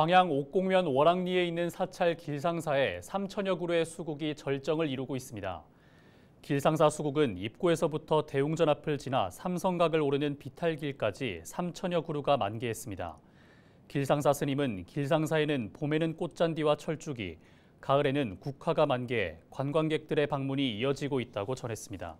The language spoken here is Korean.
광양 옥곡면 월악리에 있는 사찰 길상사에 3천여 그루의 수국이 절정을 이루고 있습니다. 길상사 수국은 입구에서부터 대웅전 앞을 지나 삼성각을 오르는 비탈길까지 3천여 그루가 만개했습니다. 길상사 스님은 길상사에는 봄에는 꽃잔디와 철쭉이, 가을에는 국화가 만개해 관광객들의 방문이 이어지고 있다고 전했습니다.